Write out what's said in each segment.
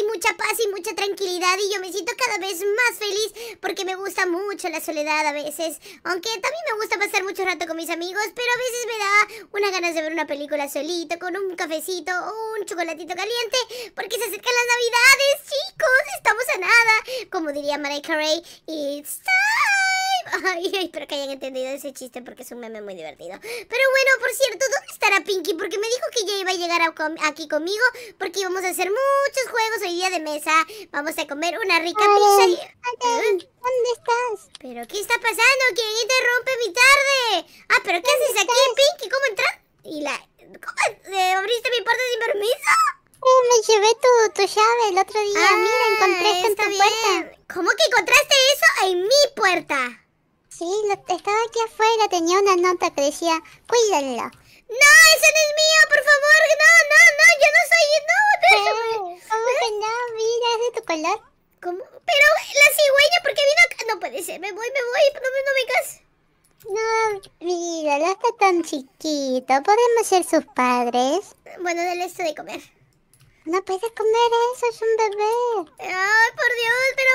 y mucha paz y mucha tranquilidad y yo me siento cada vez más feliz porque me gusta mucho la soledad a veces. Aunque también me gusta pasar mucho rato con mis amigos, pero a veces me da una ganas de ver una película solito, con un cafecito o un chocolatito caliente, porque se acercan las navidades, chicos, estamos a nada. Como diría Mariah Carey, it's time. espero que hayan entendido ese chiste porque es un meme muy divertido. Pero bueno, por cierto, ¿dónde estará Pinky? Porque me dijo iba a llegar aquí conmigo porque vamos a hacer muchos juegos hoy día de mesa. Vamos a comer una rica pizza. ¿eh? ¿Dónde estás? ¿Pero qué está pasando? ¿Quién interrumpe mi tarde? Ah, ¿pero qué haces aquí, Pinky? ¿Cómo entras? ¿Cómo abriste mi puerta sin permiso? me llevé tu, tu, llave el otro día. Ah, Mira, encontré esto en tu puerta. ¿Cómo que encontraste eso en mi puerta? Sí, estaba aquí afuera, tenía una nota que decía, cuídenlo. ¡No, ese no es mío! ¡Por favor! ¡No, no, no! ¡Yo no soy! ¡No, no? Mira, es de tu color. ¿Cómo? Pero la cigüeña, ¿por qué vino acá? No puede ser, me voy, me voy, no me, no No, mira, no está tan chiquito. Podemos ser sus padres. Bueno, dale esto de comer. No puedes comer eso, es un bebé. Ay, por Dios, pero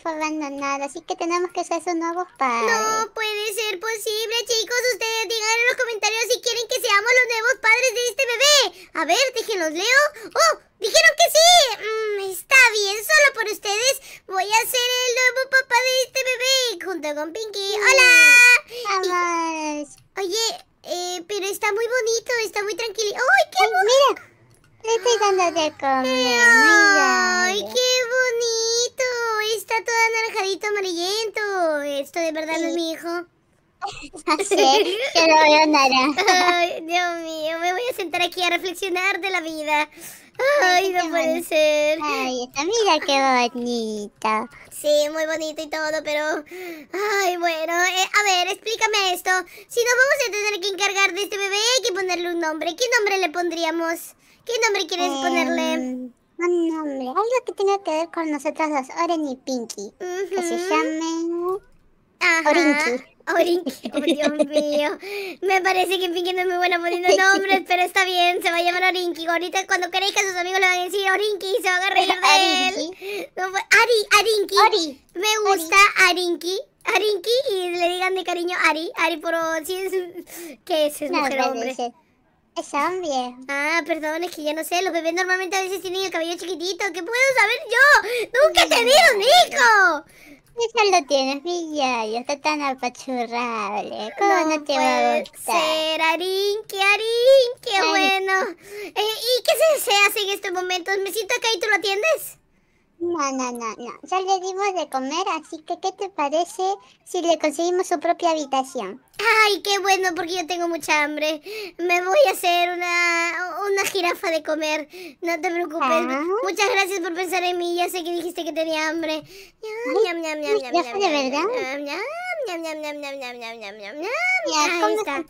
fue abandonada, así que tenemos que ser sus nuevos padres. No puede ser posible, chicos. Ustedes digan en los comentarios si quieren que seamos los nuevos padres de este bebé. A ver, déjenlos leo. ¡Oh! ¡Dijeron que sí! Mm, está bien, solo por ustedes voy a ser el nuevo papá de este bebé junto con Pinky. ¡Hola! ¡Vamos! oye, eh, pero está muy bonito, está muy tranquilo. ¡Ay, qué eh, bonito! ¡Mira! Le estoy dando de comer. mira, qué está todo anaranjadito, amarillento. Esto de verdad es mi hijo. Ya sé, lo veo Ay, Dios mío, me voy a sentar aquí a reflexionar de la vida. Ay, no puede ser. Ay, mira qué bonita. Sí, muy bonito y todo, pero... Ay, bueno, eh, a ver, explícame esto. Si nos vamos a tener que encargar de este bebé, hay que ponerle un nombre. ¿Qué nombre le pondríamos? ¿Qué nombre quieres ponerle? Em, un nombre, algo que tenga que ver con nosotras dos, Oren y Pinky, que se llame Orinky. Orinky, oh Dios mío. Me parece que Pinky no es muy buena poniendo nombres, pero está bien, se va a llamar Orinky. Ahorita cuando queréis que sus amigos le van a decir Orinky y se van a reír de él. Pues, Ari, Arinky. Me gusta Arinky. Arinky y le digan de cariño Ari. Ari por... Si es... ¿Qué es? ¿Es mujer o hombre? Es zombie. Ah, perdón, es que ya no sé. Los bebés normalmente a veces tienen el cabello chiquitito. ¿Qué puedo saber yo? ¡Nunca he tenido un hijo! Ya lo tienes, mi ya Está tan apachurrable. ¿Cómo no, te va a gustar? Ser, arinque, qué Bueno. Eh, ¿Y qué se hace en estos momentos? ¿Me siento acá y tú lo atiendes? No, no, no, no. Ya le dimos de comer, así que ¿qué te parece si le conseguimos su propia habitación? Ay, qué bueno, porque yo tengo mucha hambre. Me voy a hacer una, una jirafa de comer. No te preocupes. Muchas gracias por pensar en mí. Ya sé que dijiste que tenía hambre. Ñam, ñam, ñam, ñam, ñam, de verdad? Ñam, ñam, ñam, ñam, ñam, ñam, ñam, ¿cómo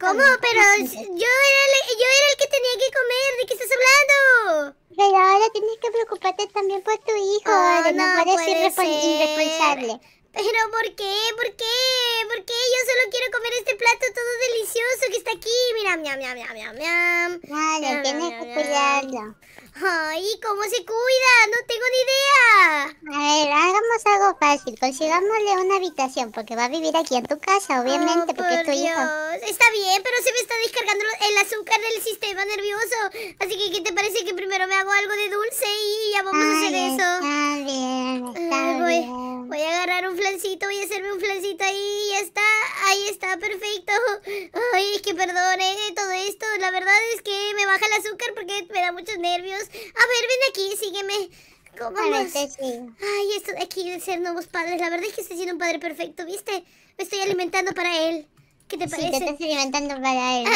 ¿Cómo? Pero yo era, yo era el que tenía que comer. ¿De qué estás hablando? Pero ahora tienes que preocuparte también por tu hijo, ah, no, puedes ser irresponsable. Pero ¿por qué? ¿Por qué? ¿Por qué? Yo solo quiero comer este plato todo delicioso que está aquí. Mira, miam, miam, miam, miam, miam. Vale, tienes que cuidarlo. Ay, ¿cómo se cuida? No tengo fácil. Consigámosle una habitación porque va a vivir aquí en tu casa, oh, obviamente, porque es tu Está bien, pero se me está descargando el azúcar del sistema nervioso. Así que, ¿qué te parece que primero me hago algo de dulce y ya vamos a hacer eso? Está bien, está voy, Voy a agarrar un flancito, voy a hacerme un flancito ahí ya está. Ahí está, perfecto. Ay, es que perdone todo esto. La verdad es que me baja el azúcar porque me da muchos nervios. A ver, ven aquí, sígueme. ¿Cómo Ay, esto de aquí de ser nuevos padres. La verdad es que estoy siendo un padre perfecto, ¿viste? Me estoy alimentando para él. ¿Qué te parece? Sí, te estás alimentando para él. ¿no?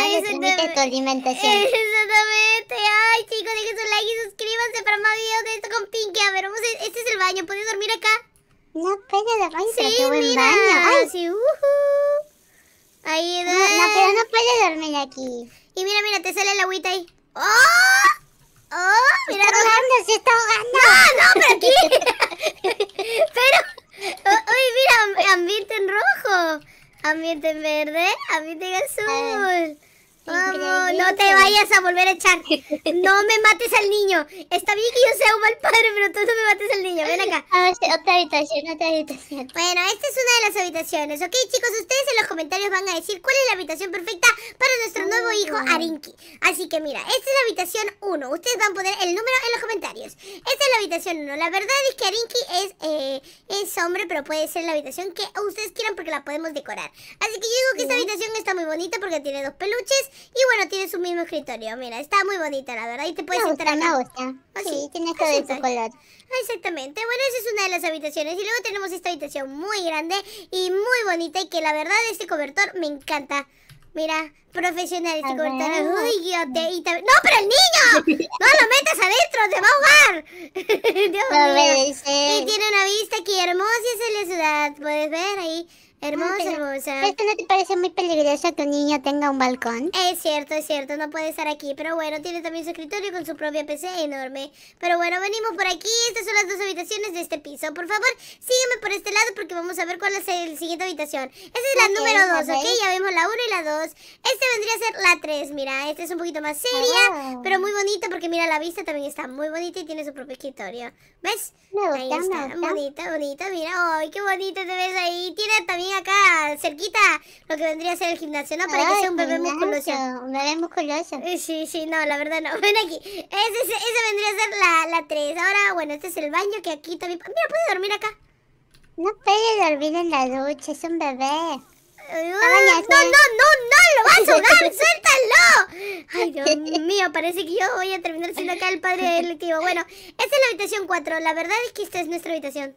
tu alimentación. Exactamente. Ay, chicos, dejen su like y suscríbanse para más videos de esto con Pinky. A ver, vamos. A... Este es el baño. ¿Puedes dormir acá? No, pega dormir qué buen baño. Ay, sí, Ahí, no, no, pero no puedes dormir aquí. Y mira, mira, te sale el agüita ahí. ¡Oh! ¡Oh! ¡Mira, Rolando se está ahogando! ¡No, no, pero aquí! pero, ¡Uy! mira, ambiente en rojo, ambiente en verde, ambiente en azul no te vayas a volver a echar. No me mates al niño. Está bien que yo sea un mal padre, pero tú no me mates al niño. Ven acá. otra habitación, otra habitación. Bueno, esta es una de las habitaciones, ¿ok, chicos? Ustedes en los comentarios van a decir cuál es la habitación perfecta para nuestro nuevo ah. hijo Arinki. Así que mira, esta es la habitación 1. Ustedes van a poner el número en los comentarios. Esta es la habitación 1. La verdad es que Arinki es, eh, es hombre, pero puede ser la habitación que ustedes quieran porque la podemos decorar. Así que yo digo que esta habitación está muy bonita porque tiene dos peluches. Y bueno, tiene su mismo escritorio. Mira, está muy bonita, la verdad. Y te puedes me Me gusta. Ah, sí, tiene todo color. Ah, exactamente. Bueno, esa es una de las habitaciones. Y luego tenemos esta habitación muy grande y muy bonita. Y que la verdad, este cobertor me encanta. Mira, profesional este cobertor. es muy guiote ¡No, pero el niño! ¡No lo metas adentro! ¡Te va a ahogar! Y tiene una vista aquí hermosa. Esa es la ciudad. Puedes ver ahí Ah, hermosa, hermosa. ¿Esto no te parece muy peligroso que un niño tenga un balcón? Es cierto, es cierto, no puede estar aquí. Pero bueno, tiene también su escritorio con su propia PC enorme. Pero bueno, venimos por aquí. Estas son las dos habitaciones de este piso. Por favor, sígueme por este lado porque vamos a ver cuál es la siguiente habitación. Esta es la número 2, ¿ok? Ya vemos la 1 y la 2. Esta vendría a ser la 3, mira. Esta es un poquito más seria, oh. pero muy bonita porque mira, la vista también está muy bonita y tiene su propio escritorio. ¿Ves? Me gusta, Ahí está. Bonita, bonita, mira. ¡Ay, qué bonita te ves ahí! Tiene también acá cerquita lo que vendría a ser el gimnasio, ¿no? Para que sea un bebé musculoso. Un bebé musculoso. Eh, sí, sí, no, la verdad no. Ven aquí. Ese, ese vendría a ser la, la 3. Ahora, bueno, este es el baño que aquí también... Mira, puede dormir acá. No puede dormir en la ducha, es un bebé. No, no, no, no, lo va a sudar, suéltalo. Ay, Dios mío, parece que yo voy a terminar siendo acá el padre del Bueno, esta es la habitación 4. La verdad es que esta es nuestra habitación.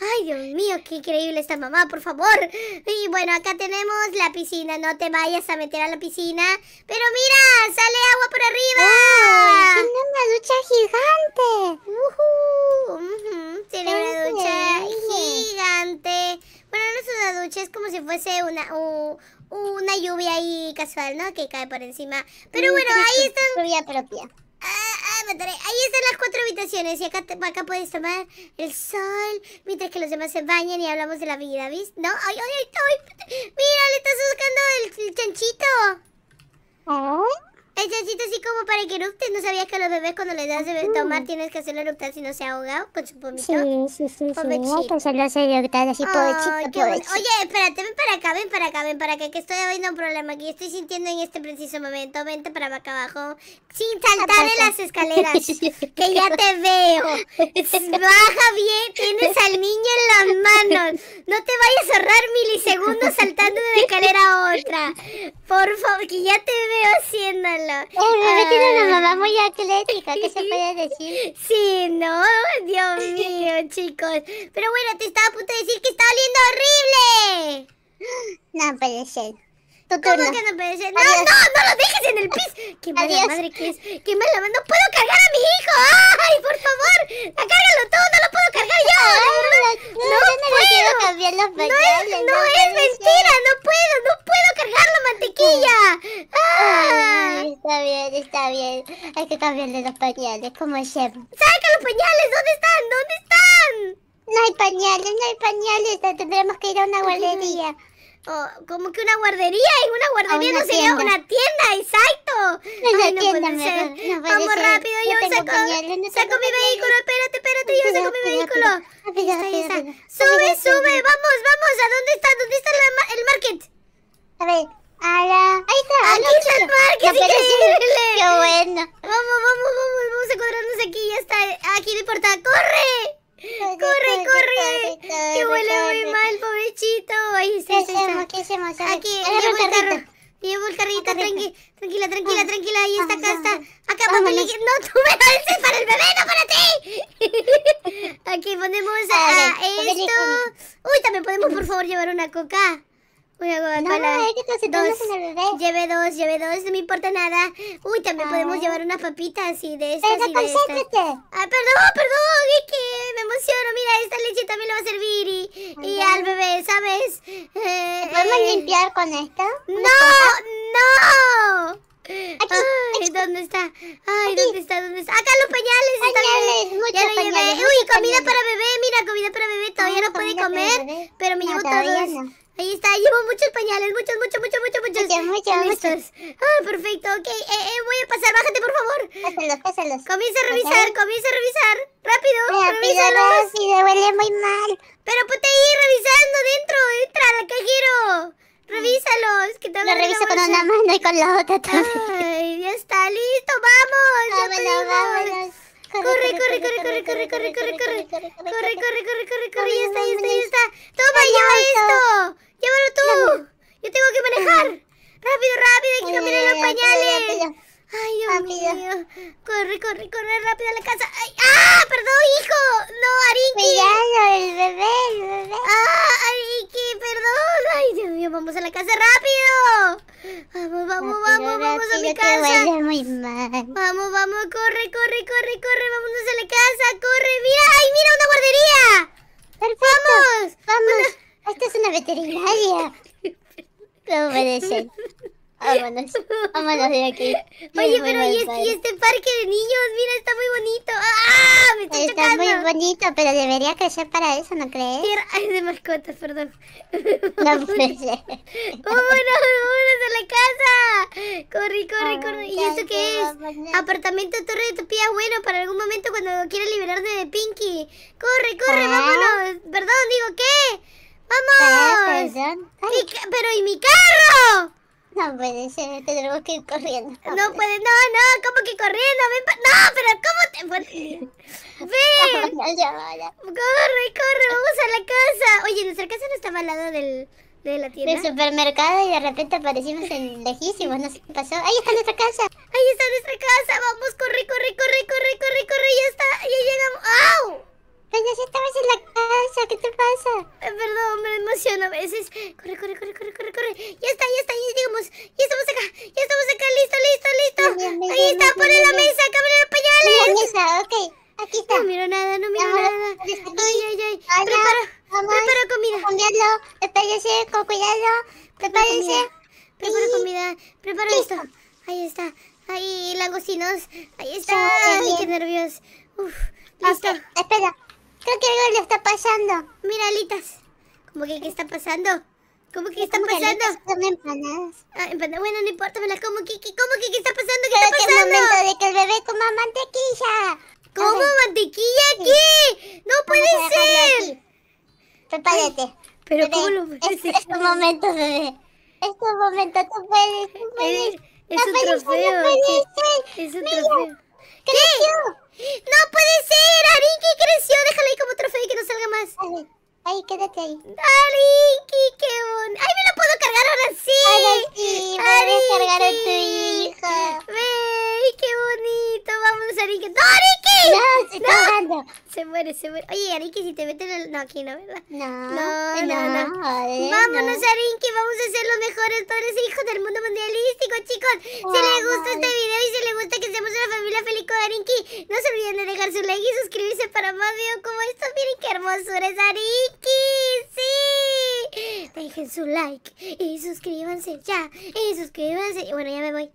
Ay, Dios mío, qué increíble esta mamá, por favor. Y bueno, acá tenemos la piscina. No te vayas a meter a la piscina. Pero mira, sale agua por arriba. ¡Ay! Tiene una ducha gigante. Uh Tiene una ducha gigante. Bueno, no es una ducha, es como si fuese una, una lluvia ahí casual, ¿no? Que cae por encima. Pero mm, bueno, ahí está. Lluvia propia. Ahí están las cuatro habitaciones. Y acá, acá puedes tomar el sol mientras que los demás se bañen y hablamos de la vida, ¿viste? No, ay, ay, ay, Mira, le estás buscando el, chanchito. ¿Oh? Chachito, así como para que erupte, ¿No sabías que a los bebés cuando les das de tomar tienes que hacerlo eruptar si no se ha ahogado con su pomito? Sí, sí, sí. Sí. así, Oye, espérate, ven para acá, ven para acá, ven para acá, que estoy habiendo un problema aquí. Estoy sintiendo en este preciso momento. Vente para acá abajo. Sin saltar en las escaleras. que ya te veo. Baja bien, tienes al niño en las manos. No te vayas a ahorrar milisegundos saltando de una escalera a otra. Por favor, que ya te veo haciéndolo. El bebé tiene una ah. mamá muy atlética, ¿qué se puede decir? Sí, no, Dios mío, chicos. Pero bueno, te estaba a punto de decir que está oliendo horrible. No puede ser. ¿Cómo que no puede ser? No, no, no lo dejes en el piso. Qué mala Adiós. madre que es. Qué mala madre. No puedo cargar a mi hijo. Ay, por favor. Cárgalo todo! no lo puedo cargar yo. no, puedo. no, cambiar los no, es, no mentira, no puedo, cargar la mantequilla. Ah. está bien, está bien. Hay que cambiarle los pañales, como chef. ¡Saca los pañales! ¿Dónde están? ¿Dónde están? No hay pañales, no hay pañales. Tendremos que ir a una guardería. Oh, ¿Cómo que una guardería En una guardería no sería una tienda, exacto. Una Ay, tienda, ser. Vamos rápido, yo, saco, saco mi vehículo, espérate, espérate, yo saco mi vehículo. sube, sube, vamos, vamos, ¿a dónde está? ¿Dónde está el market? A ver, a Ahí está. Aquí está el parque, Qué bueno. Vamos, vamos, vamos, vamos a cuadrarnos aquí, ya está. Aquí no portada. ¡Corre! ¡Corre, corre! ¡Corre, ¡Corre! ¡Corre, corre! corre, corre, corre que huele muy mal, pobrecito. Ahí ¿Qué hacemos? ¿Qué hacemos? de ah, perdón, perdón, es que me emociono. Mira, esta leche también lo va a servir y, al bebé, ¿sabes? Eh, ¿Podemos limpiar con esto? ¡No! ¡No! Aquí, ¿dónde está? Ay, ¿dónde está? ¿Dónde está? Acá los pañales, están ya Uy, comida para bebé, mira, comida para bebé. Todavía no, puede comer, pero me llevo Ahí está, llevo muchos pañales, muchos, muchos, muchos, muchos, muchos. Muchos, muchos, Ah, perfecto, ok. voy a pasar, bájate, por favor. Pásalos, pásalos. Comienza a revisar, comienza a revisar. Rápido, rápido, revísalos. huele muy mal. Pero ponte ahí revisando dentro, entra cajero. Revísalos, que Lo reviso con una mano y con la otra también. ya está, listo, vamos. Corre, corre, corre, corre, corre, corre, corre, corre, corre, corre, corre, corre, corre, corre, corre, rápido, rápido, hay que cambiar los pañales. Ay, Dios ah, mío. Corre, corre, corre rápido a la casa. ¡Ah! ¡Perdón, hijo! No, Ariki. Cuidado, pues el bebé, el bebé. ¡Ah, Ariki! ¡Perdón! ¡Ay, Dios mío! ¡Vamos a la casa rápido! Vamos, vamos, vamos, vamos a mi casa. Vamos, vamos, corre, corre, corre, corre. Vámonos a la casa, corre. Mira, ay, mira una guardería. Vamos. Vamos. Esta es una veterinaria. no puede ser vámonos. Vámonos de aquí. Oye, ah, pero y, este parque de niños, mira, está muy bonito. ¡Ah! está muy bonito, pero debería crecer para eso, ¿no crees? Ay, de mascotas, perdón. ¡Vámonos, vámonos a la casa! Corre, corre, corre. ¿Y eso qué es? Apartamento Torre de Topía, bueno, para algún momento cuando quiera liberarse de Pinky. Corre, corre, ah. vámonos. Perdón, digo, ¿qué? ¡Vamos! ¿Pero y mi carro? No puede ser, tenemos que ir corriendo. No, puede, no, no, ¿cómo que corriendo? Ven No, pero ¿cómo te ¡Ven! Corre, corre, vamos a la casa. Oye, nuestra casa no estaba al lado del, de la tienda. Del supermercado y de repente aparecimos en lejísimos, no sé qué pasó. Ahí está nuestra casa. Ahí está nuestra casa, vamos, corre, corre, corre, corre, corre, corre, ya está, ya llegamos. ¡Au! Pues ya si estabas en la casa, ¿qué te pasa? Eh, perdón, me emociono a veces. Corre, corre, corre, corre, corre, corre. Ya está, ya está, ya llegamos. Ya estamos acá, ya estamos acá, listo, listo, listo. Ahí está, Pone la mesa, cabrón, los pañales. La mesa, ok. Aquí está. No miro nada, no miro nada. Ay, ay, ay. Prepara. Prepara comida. Cambiarlo, prepárese con cuidado, prepárese. Prepara comida, prepara listo. esto. Ahí está. Ahí, langostinos. Ahí está. qué nervios. Uf, listo. espera. Creo que algo le está pasando. Mira, alitas. ¿Cómo que qué está pasando? ¿Cómo que qué está pasando? Son empanadas. Ah, empanadas. Bueno, no importa, me las como. ¿Qué, qué, cómo que qué está pasando? ¿Qué está pasando? Que es momento de que el bebé coma mantequilla. ¿Cómo mantequilla aquí? ¡No puede ser! Prepárate. Pero ¿cómo lo voy Es, tu momento, bebé. Es tu momento, tú puedes, tú puedes. Es, es un trofeo. No puedes, es, es Mira, trofeo. ¿Qué? ¿Qué? ¡No puede ser! que creció! Déjala ahí como trofeo y que no salga más. Ahí, quédate ahí. ¡Ariki, qué bonito! ¡Ay, me lo puedo cargar ahora sí! Ahora sí, a cargar a tu hija. ¡Ay, qué bonito! ¡Vamos, Ariki! ¡No, Ariki! No, se Se muere, se muere. Oye, Ariki, si te meten el... No, aquí no, ¿verdad? No, no, no. no. Vámonos, Ariki, vamos a ser los mejores padres e hijos del mundo mundialístico, chicos. si les gusta este video y si les gusta que seamos una familia feliz con Ariki, no se olviden de dejar su like y suscribirse para más videos como estos. Miren qué hermosura es Ariki sí. Dejen su like y suscríbanse ya. Y suscríbanse. Bueno, ya me voy.